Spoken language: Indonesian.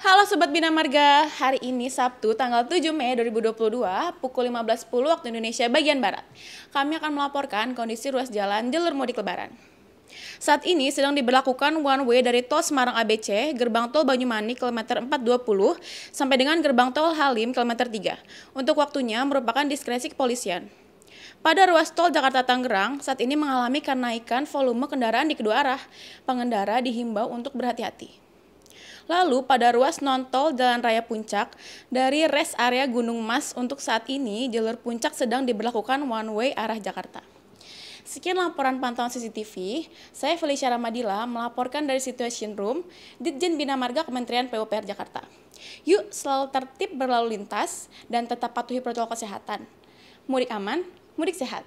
Halo Sobat Bina Marga, hari ini Sabtu tanggal 7 Mei 2022 pukul 15.10 waktu Indonesia bagian Barat. Kami akan melaporkan kondisi ruas jalan jalur mudik lebaran. Saat ini sedang diberlakukan one way dari tol Semarang ABC, gerbang tol Banyumanik kilometer 420 sampai dengan gerbang tol Halim kilometer 3. Untuk waktunya merupakan diskresi kepolisian. Pada ruas tol Jakarta Tangerang, saat ini mengalami kenaikan volume kendaraan di kedua arah. Pengendara dihimbau untuk berhati-hati. Lalu pada ruas non-tol Jalan Raya Puncak, dari rest area Gunung Mas untuk saat ini jalur puncak sedang diberlakukan one way arah Jakarta. Sekian laporan pantauan CCTV, saya Felicia Ramadila melaporkan dari Situation Room, Ditjen Bina Marga Kementerian PUPR Jakarta. Yuk selalu tertib berlalu lintas dan tetap patuhi protokol kesehatan. Mudik aman, mudik sehat.